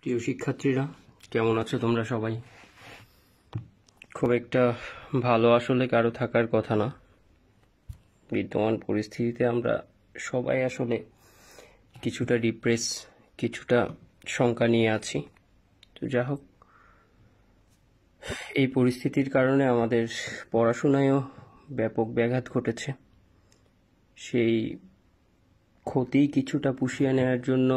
প্রিয় শিক্ষার্থীরা কেমন আছো তোমরা সবাই খুব একটা ভালো আসলে কারো থাকার কথা না বিদ্যমান পরিস্থিতিতে আমরা সবাই আসলে কিছুটা ডিপ্রেস কিছুটা শঙ্কা নিয়ে আছি তো যা হোক এই পরিস্থিতির কারণে আমাদের পড়াশোনায়ও ব্যাপক ব্যাঘাত ঘটেছে সেই ক্ষতি কিছুটা পুষিয়ে নেওয়ার জন্য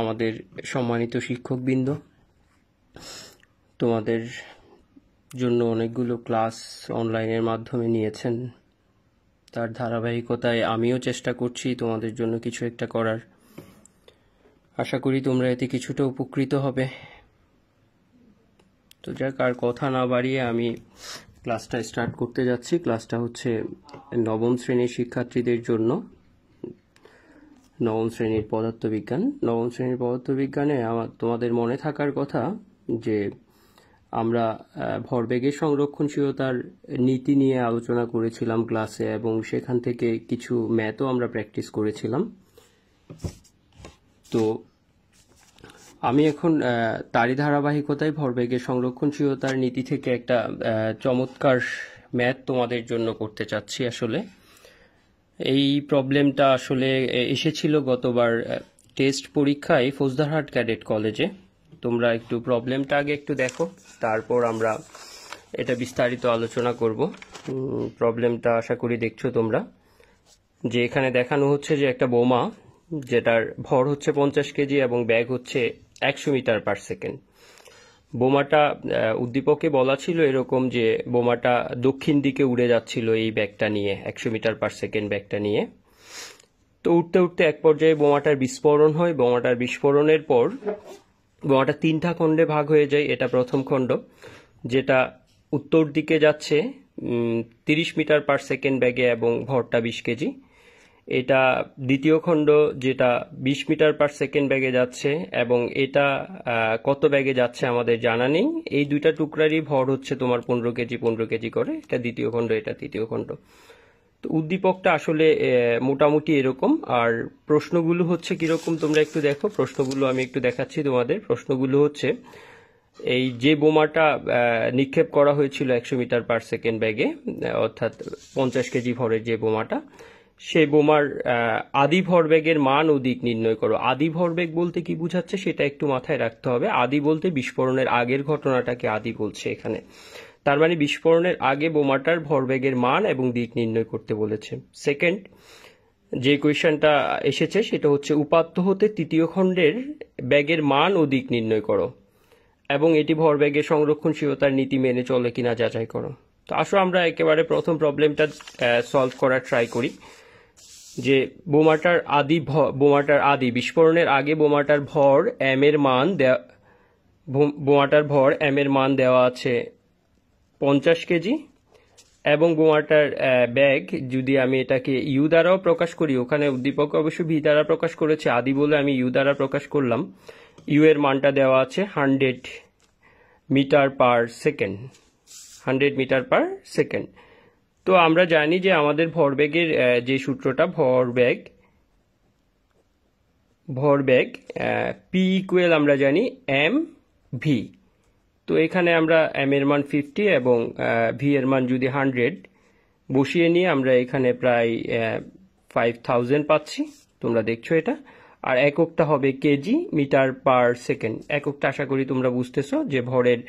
আমাদের সম্মানিত শিক্ষকবৃন্দ তোমাদের জন্য অনেকগুলো ক্লাস অনলাইনের মাধ্যমে নিয়েছেন তার ধারাবাহিকতায় আমিও চেষ্টা করছি তোমাদের জন্য কিছু একটা করার আশা করি তোমরা এতে কিছুটা উপকৃত হবে তো যাক আর কথা না বাড়িয়ে আমি ক্লাসটা স্টার্ট করতে যাচ্ছি ক্লাসটা হচ্ছে নবম শ্রেণীর শিক্ষার্থীদের জন্য নবম শ্রেণীর পদার্থবিজ্ঞান নবম শ্রেণীর পদার্থবিজ্ঞানে আমার তোমাদের মনে থাকার কথা যে আমরা ভরবেগের সংরক্ষণশীলতার নীতি নিয়ে আলোচনা করেছিলাম ক্লাসে এবং সেখান থেকে কিছু ম্যাথও আমরা প্র্যাকটিস করেছিলাম তো আমি এখন তারই ধারাবাহিকতায় ভরবেগের সংরক্ষণশীলতার নীতি থেকে একটা চমৎকার ম্যাথ তোমাদের জন্য করতে চাচ্ছি আসলে এই প্রবলেমটা আসলে এসেছিল গতবার টেস্ট পরীক্ষায় ফৌজদারহাট ক্যাডেট কলেজে তোমরা একটু প্রবলেমটা আগে একটু দেখো তারপর আমরা এটা বিস্তারিত আলোচনা করব প্রবলেমটা আশা করি দেখছো তোমরা যে এখানে দেখানো হচ্ছে যে একটা বোমা যেটার ভর হচ্ছে পঞ্চাশ কেজি এবং ব্যাগ হচ্ছে একশো মিটার পার সেকেন্ড বোমাটা উদ্দীপকে বলা ছিল এরকম যে বোমাটা দক্ষিণ দিকে উড়ে যাচ্ছিল এই ব্যাগটা নিয়ে একশো মিটার পার সেকেন্ড ব্যাগটা নিয়ে তো উঠতে উঠতে এক পর্যায়ে বোমাটার বিস্ফোরণ হয় বোমাটার বিস্ফোরণের পর বোমাটা তিনটা খণ্ডে ভাগ হয়ে যায় এটা প্রথম খণ্ড যেটা উত্তর দিকে যাচ্ছে তিরিশ মিটার পার সেকেন্ড ব্যাগে এবং ভরটা বিশ কেজি এটা দ্বিতীয় খণ্ড যেটা ২০ মিটার পার সেকেন্ড ব্যাগে যাচ্ছে এবং এটা কত ব্যাগে যাচ্ছে আমাদের জানা নেই এই দুইটা টুকরারই ভর হচ্ছে তোমার পনেরো কেজি পনেরো কেজি করে এটা দ্বিতীয় খণ্ড এটা তৃতীয় খণ্ড তো উদ্দীপকটা আসলে মোটামুটি এরকম আর প্রশ্নগুলো হচ্ছে কিরকম তোমরা একটু দেখো প্রশ্নগুলো আমি একটু দেখাচ্ছি তোমাদের প্রশ্নগুলো হচ্ছে এই যে বোমাটা নিক্ষেপ করা হয়েছিল একশো মিটার পার সেকেন্ড ব্যাগে অর্থাৎ পঞ্চাশ কেজি ভরের যে বোমাটা সে বোমার আদি ভরবেগের মান ও দিক নির্ণয় করো আদি ভরবেগ বলতে কি বুঝাচ্ছে সেটা একটু মাথায় রাখতে হবে আদি বলতে বিস্ফোরণের আগের ঘটনাটাকে আদি বলছে এখানে তার মানে বিস্ফোরণের আগে বোমাটার ভরবেগের মান এবং দিক নির্ণয় করতে বলেছে সেকেন্ড যে কোয়েশনটা এসেছে সেটা হচ্ছে উপাত্ত হতে তৃতীয় খণ্ডের ব্যাগের মান ও দিক নির্ণয় করো এবং এটি ভরবেগের সংরক্ষণশীলতার নীতি মেনে চলে কিনা যাচাই করো তো আসো আমরা একেবারে প্রথম প্রবলেমটা সলভ করার ট্রাই করি যে বোমাটার আদি বোমাটার আদি বিস্ফোরণের আগে বোমাটার ভর এম এর মান দেওয়া বোমাটার ভর এম এর মান দেওয়া আছে পঞ্চাশ কেজি এবং বোমাটার ব্যাগ যদি আমি এটাকে ইউ দ্বারাও প্রকাশ করি ওখানে উদ্দীপক অবশ্য ভি দ্বারা প্রকাশ করেছে আদি বলে আমি ইউ দ্বারা প্রকাশ করলাম ইউ এর মানটা দেওয়া আছে hundred metre per second hundred metre per second তো আমরা জানি যে আমাদের ভরবেগের যে সূত্রটা ভরবেগ ভরবেগ পি ইকুয়েল আমরা জানি এম ভি তো এখানে আমরা এম এর মান ফিফটি এবং ভি এর মান যদি হান্ড্রেড বসিয়ে নিয়ে আমরা এখানে প্রায় ফাইভ থাউজেন্ড পাচ্ছি তোমরা দেখছো এটা আর এককটা হবে কেজি মিটার পার সেকেন্ড এককটা আশা করি তোমরা বুঝতেছো যে ভরের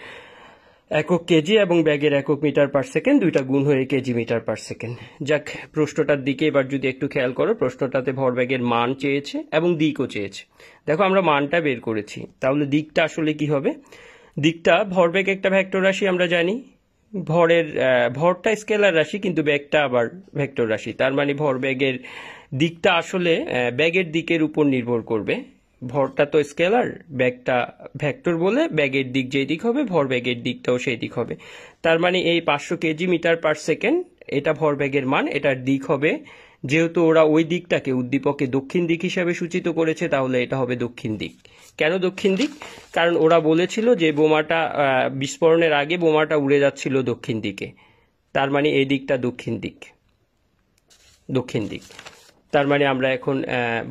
একক কেজি এবং ব্যাগের একক মিটার পার সেকেন্ড দুইটা গুণ হয়ে কেজি মিটার পার সেকেন্ড যাক প্রশ্নটার দিকে এবার যদি একটু খেয়াল করো প্রশ্নটাতে ভর ব্যাগের মান চেয়েছে এবং দিকও চেয়েছে দেখো আমরা মানটা বের করেছি তাহলে দিকটা আসলে কি হবে দিকটা ভর ব্যাগ একটা ভ্যাক্টর রাশি আমরা জানি ভরের ভরটা স্কেলার রাশি কিন্তু ব্যাগটা আবার ভেক্টর রাশি তার মানে ভর ব্যাগের দিকটা আসলে ব্যাগের দিকের উপর নির্ভর করবে ভরটা তো স্কেলার ব্যাগটা ভ্যাক্টর বলে ব্যাগের দিক যেই দিক হবে ভর ব্যাগের দিকটাও সেই দিক হবে তার মানে এই পাঁচশো কেজি মিটার পার সেকেন্ড এটা ভর ব্যাগের মান এটার দিক হবে যেহেতু ওরা ওই দিকটাকে উদ্দীপকে দক্ষিণ দিক হিসাবে সূচিত করেছে তাহলে এটা হবে দক্ষিণ দিক কেন দক্ষিণ দিক কারণ ওরা বলেছিল যে বোমাটা বিস্ফোরণের আগে বোমাটা উড়ে যাচ্ছিল দক্ষিণ দিকে তার মানে এই দিকটা দক্ষিণ দিক দক্ষিণ দিক তার মানে আমরা এখন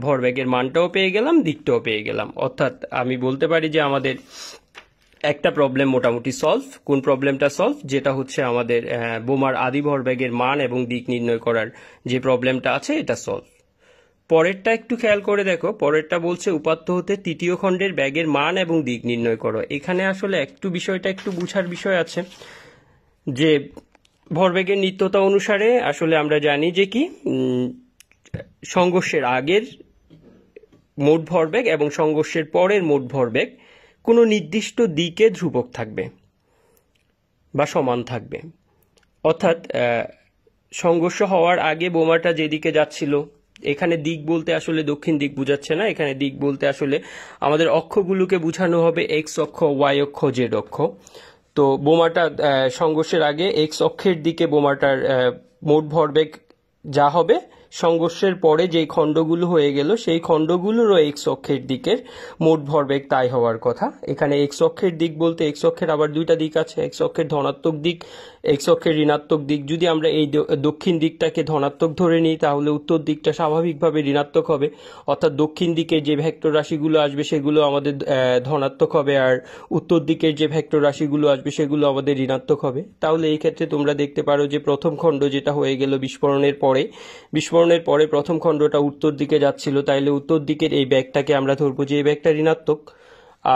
ভরবেগের মানটাও পেয়ে গেলাম দিকটাও পেয়ে গেলাম অর্থাৎ আমি বলতে পারি যে আমাদের একটা প্রবলেম মোটামুটি সলভ কোন প্রবলেমটা সলভ যেটা হচ্ছে আমাদের বোমার আদি ভরবেগের মান এবং দিক নির্ণয় করার যে প্রবলেমটা আছে এটা সলভ পরেরটা একটু খেয়াল করে দেখো পরেরটা বলছে উপাত্ত হতে তৃতীয় খণ্ডের ব্যাগের মান এবং দিক নির্ণয় করো এখানে আসলে একটু বিষয়টা একটু বুঝার বিষয় আছে যে ভরবেগের নিত্যতা অনুসারে আসলে আমরা জানি যে কি সংঘর্ষের আগের মোট ভরবেগ এবং সংঘর্ষের পরের মোট ভরবেগ কোনো নির্দিষ্ট দিকে ধ্রুবক থাকবে বা সমান থাকবে অর্থাৎ সংঘর্ষ হওয়ার আগে বোমাটা যেদিকে যাচ্ছিল এখানে দিক বলতে আসলে দক্ষিণ দিক বুঝাচ্ছে না এখানে দিক বলতে আসলে আমাদের অক্ষগুলোকে বুঝানো হবে এক্স অক্ষ ওয়াই অক্ষ জেড অক্ষ তো বোমাটা সংঘর্ষের আগে এক্স অক্ষের দিকে বোমাটার মোট ভরবেগ যা হবে সংঘর্ষের পরে যেই খণ্ডগুলো হয়ে গেল সেই খণ্ডগুলোরও এক্স অক্ষের দিকের মোট ভরবেগ তাই হওয়ার কথা এখানে এক্স অক্ষের দিক বলতে এক্স অক্ষের আবার দুইটা দিক আছে এক্স অক্ষের ধনাত্মক দিক এক্স অক্ষের ঋণাত্মক দিক যদি আমরা এই দক্ষিণ দিকটাকে ধনাত্মক ধরে নিই তাহলে উত্তর দিকটা স্বাভাবিকভাবে ঋণাত্মক হবে অর্থাৎ দক্ষিণ দিকে যে ভেক্টর রাশিগুলো আসবে সেগুলো আমাদের ধনাত্মক হবে আর উত্তর দিকের যে ভেক্টর রাশিগুলো আসবে সেগুলো আমাদের ঋণাত্মক হবে তাহলে এই ক্ষেত্রে তোমরা দেখতে পারো যে প্রথম খণ্ড যেটা হয়ে গেল বিস্ফোরণের পরে বিস্ফোরণের পরে প্রথম খণ্ডটা উত্তর দিকে যাচ্ছিল তাইলে উত্তর দিকের এই ব্যাগটাকে আমরা ধরবো যে এই ব্যাগটা ঋণাত্মক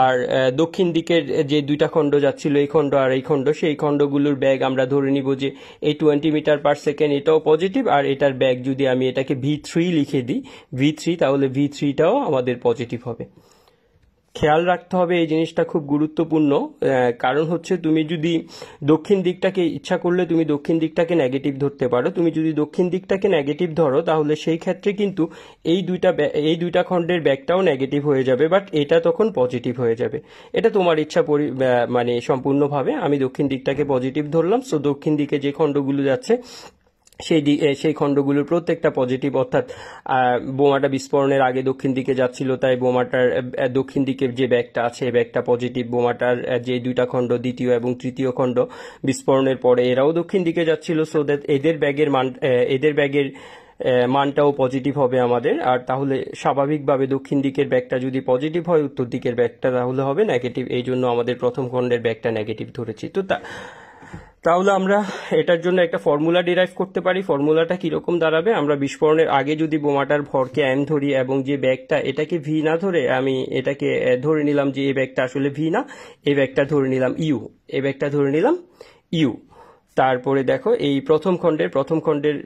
আর দক্ষিণ দিকের যে দুইটা খণ্ড যাচ্ছিল এই খণ্ড আর এই খণ্ড সেই খণ্ডগুলোর ব্যাগ আমরা ধরে নিব যে এই টোয়েন্টি মিটার পার সেকেন্ড এটাও পজিটিভ আর এটার ব্যাগ যদি আমি এটাকে ভি থ্রি লিখে দিই ভি থ্রি তাহলে ভি থ্রিটাও আমাদের পজিটিভ হবে খেয়াল রাখতে হবে এই জিনিসটা খুব গুরুত্বপূর্ণ কারণ হচ্ছে তুমি যদি দক্ষিণ দিকটাকে ইচ্ছা করলে তুমি দক্ষিণ দিকটাকে নেগেটিভ ধরতে পারো তুমি যদি দক্ষিণ দিকটাকে নেগেটিভ ধরো তাহলে সেই ক্ষেত্রে কিন্তু এই দুইটা এই দুইটা খণ্ডের ব্যাগটাও নেগেটিভ হয়ে যাবে বাট এটা তখন পজিটিভ হয়ে যাবে এটা তোমার ইচ্ছা মানে সম্পূর্ণভাবে আমি দক্ষিণ দিকটাকে পজিটিভ ধরলাম সো দক্ষিণ দিকে যে খণ্ডগুলো যাচ্ছে সেই সেই খণ্ডগুলোর প্রত্যেকটা পজিটিভ অর্থাৎ বোমাটা বিস্ফোরণের আগে দক্ষিণ দিকে যাচ্ছিল তাই বোমাটার দক্ষিণ দিকে যে ব্যাগটা আছে এই ব্যাগটা পজিটিভ বোমাটার যে দুইটা খণ্ড দ্বিতীয় এবং তৃতীয় খণ্ড বিস্ফোরণের পরে এরাও দক্ষিণ দিকে যাচ্ছিল সো দ্যাট এদের ব্যাগের মান এদের ব্যাগের মানটাও পজিটিভ হবে আমাদের আর তাহলে স্বাভাবিকভাবে দক্ষিণ দিকের ব্যাগটা যদি পজিটিভ হয় উত্তর দিকের ব্যাগটা তাহলে হবে নেগেটিভ এই জন্য আমাদের প্রথম খণ্ডের ব্যাগটা নেগেটিভ ধরেছি তো তা তাহলে আমরা এটার জন্য একটা ফর্মুলা ডিরাইভ করতে পারি ফর্মুলাটা কীরকম দাঁড়াবে আমরা বিস্ফোরণের আগে যদি বোমাটার ভরকে এম ধরি এবং যে ব্যাগটা এটাকে ভি না ধরে আমি এটাকে ধরে নিলাম যে এই ব্যাগটা আসলে ভি না এই ব্যাগটা ধরে নিলাম ইউ এ ব্যাগটা ধরে নিলাম ইউ তারপরে দেখো এই প্রথম খণ্ডের প্রথম খণ্ডের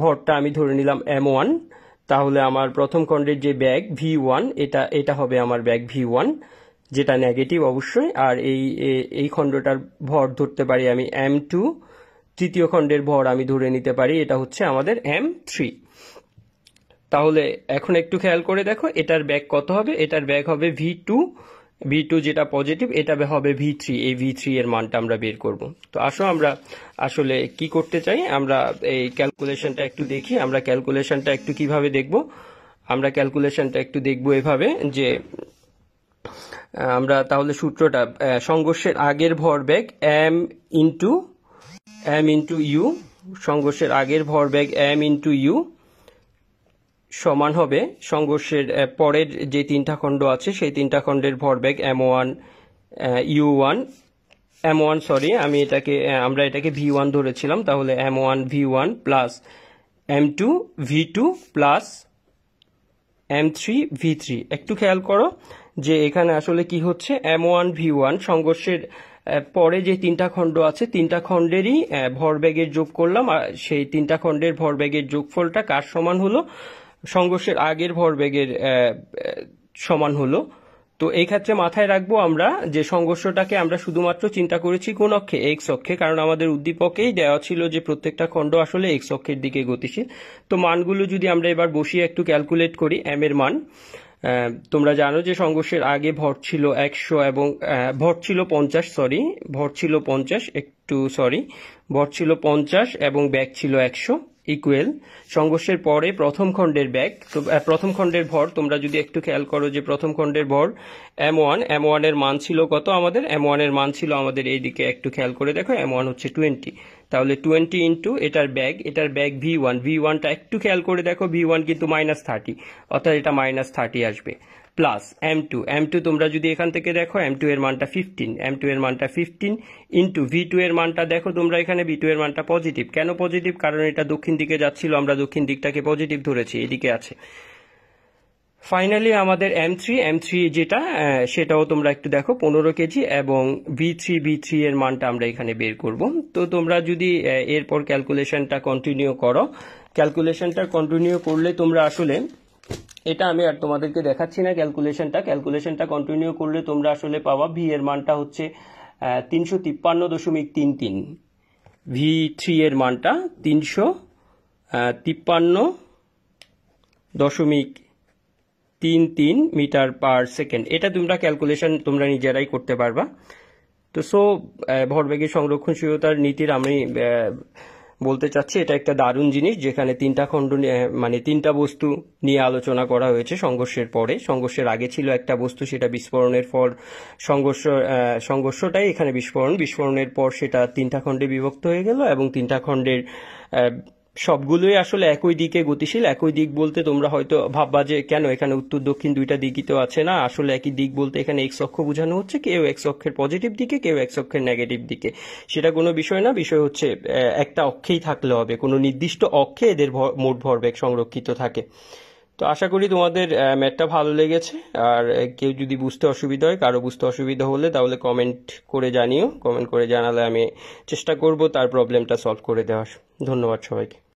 ভরটা আমি ধরে নিলাম এম ওয়ান তাহলে আমার প্রথম খণ্ডের যে ব্যাগ ভি ওয়ান এটা এটা হবে আমার ব্যাগ ভি ওয়ান যেটা নেগেটিভ অবশ্যই আর এই এই খণ্ডটার ভর ধরতে পারি আমি এম টু তৃতীয় খণ্ডের ভর আমি ধরে নিতে পারি এটা হচ্ছে আমাদের এম থ্রি তাহলে এখন একটু খেয়াল করে দেখো এটার ব্যাগ কত হবে এটার ব্যাগ হবে ভি টু ভি টু যেটা পজিটিভ এটা হবে ভি থ্রি এই ভি থ্রি এর মানটা আমরা বের করব তো আসো আমরা আসলে কি করতে চাই আমরা এই ক্যালকুলেশনটা একটু দেখি আমরা ক্যালকুলেশনটা একটু কিভাবে দেখব আমরা ক্যালকুলেশনটা একটু দেখব এভাবে যে আমরা তাহলে সূত্রটা সংঘর্ষের আগের ভরবেগ M into M into U সংঘর্ষের আগের ভরবেগ এম ইন্টু ইউ সমান হবে সংঘর্ষের পরের যে তিনটা খণ্ড আছে সেই তিনটা খণ্ডের ভরবেগ M one U one M one sorry আমি এটাকে আমরা এটাকে ভি ওয়ান ধরেছিলাম তাহলে M one V one plus M two V two plus M three V three একটু খেয়াল করো যে এখানে আসলে কি হচ্ছে এম ওয়ান ভি ওয়ান সংঘর্ষের পরে যে তিনটা খণ্ড আছে তিনটা খণ্ডেরই ভরবেগের যোগ করলাম আর সেই তিনটা খণ্ডের ভরবেগের যোগফলটা কার সমান হলো সংঘর্ষের আগের ভরবেগের সমান হলো তো এই ক্ষেত্রে মাথায় রাখবো আমরা যে সংঘর্ষটাকে আমরা শুধুমাত্র চিন্তা করেছি কোন অক্ষে এক্স অক্ষে কারণ আমাদের উদ্দীপকেই দেওয়া ছিল যে প্রত্যেকটা খণ্ড আসলে এক্স অক্ষের দিকে গতিশীল তো মানগুলো যদি আমরা এবার বসিয়ে একটু ক্যালকুলেট করি এম এর মান তোমরা জানো যে সংঘর্ষের আগে ভর ছিল একশো এবং ভর ছিল পঞ্চাশ সরি ভর ছিল পঞ্চাশ টু সরি বট ছিল পঞ্চাশ এবং ব্যাগ ছিল একশো ইকুয়েল সংঘর্ষের পরে প্রথম খণ্ডের ব্যাগ তো প্রথম খণ্ডের ভর তোমরা যদি একটু খেয়াল করো যে প্রথম খণ্ডের ভর এম ওয়ান এম ওয়ানের মান ছিল কত আমাদের এম ওয়ানের মান ছিল আমাদের এইদিকে একটু খেয়াল করে দেখো এম ওয়ান হচ্ছে টোয়েন্টি তাহলে টোয়েন্টি ইন্টু এটার ব্যাগ এটার ব্যাগ ভি ওয়ান ভি ওয়ানটা একটু খেয়াল করে দেখো ভি ওয়ান কিন্তু মাইনাস থার্টি অর্থাৎ এটা মাইনাস থার্টি আসবে plus M two M two তোমরা যদি এখান থেকে দেখো এম টু এর মানটা ফিফটিন এম টু এর মানটা ফিফটিন ইন্টু ভি টু এর মানটা দেখো তোমরা এখানে ভি টু এর মানটা পজিটিভ কেন পজিটিভ কারণ এটা দক্ষিণ দিকে যাচ্ছিল আমরা দক্ষিণ দিকটাকে পজিটিভ ধরেছি এদিকে আছে ফাইনালি আমাদের এম থ্রি এম থ্রি যেটা সেটাও তোমরা একটু দেখো পনেরো কেজি এবং ভি থ্রি ভি থ্রি এর মানটা আমরা এখানে বের করব তো তোমরা যদি এরপর ক্যালকুলেশনটা কন্টিনিউ করো ক্যালকুলেশনটা কন্টিনিউ করলে তোমরা আসলে এটা আমি আর তোমাদেরকে দেখাচ্ছি না ক্যালকুলেশনটা ক্যালকুলেশনটা কন্টিনিউ করলে তোমরা আসলে পাওয়া ভি এর মানটা হচ্ছে তিনশো তিপ্পান্ন দশমিক তিন তিন ভি থ্রি এর মানটা তিনশো তিপ্পান্ন দশমিক তিন তিন মিটার পার সেকেন্ড এটা তোমরা ক্যালকুলেশন তোমরা নিজেরাই করতে পারবা তো সো ভরবেগের সংরক্ষণশীলতার নীতির আমি বলতে চাচ্ছি এটা একটা দারুণ জিনিস যেখানে তিনটা খণ্ড মানে তিনটা বস্তু নিয়ে আলোচনা করা হয়েছে সংঘর্ষের পরে সংঘর্ষের আগে ছিল একটা বস্তু সেটা বিস্ফোরণের পর সংঘর্ষ সংঘর্ষটাই এখানে বিস্ফোরণ বিস্ফোরণের পর সেটা তিনটা খণ্ডে বিভক্ত হয়ে গেল এবং তিনটা খণ্ডের সবগুলোই আসলে একই দিকে গতিশীল একই দিক বলতে তোমরা হয়তো ভাববা যে কেন এখানে উত্তর দক্ষিণ দুইটা দিকই তো আছে না আসলে একই দিক বলতে এখানে এক্স অক্ষ বোঝানো হচ্ছে কেউ এক্স অক্ষের পজিটিভ দিকে কেউ এক্স অক্ষের নেগেটিভ দিকে সেটা কোনো বিষয় না বিষয় হচ্ছে একটা অক্ষেই থাকলে হবে কোনো নির্দিষ্ট অক্ষে এদের মোট ভরবেগ সংরক্ষিত থাকে তো আশা করি তোমাদের ম্যাটটা ভালো লেগেছে আর কেউ যদি বুঝতে অসুবিধা হয় কারো বুঝতে অসুবিধা হলে তাহলে কমেন্ট করে জানিও কমেন্ট করে জানালে আমি চেষ্টা করব তার প্রবলেমটা সলভ করে দেওয়ার ধন্যবাদ সবাইকে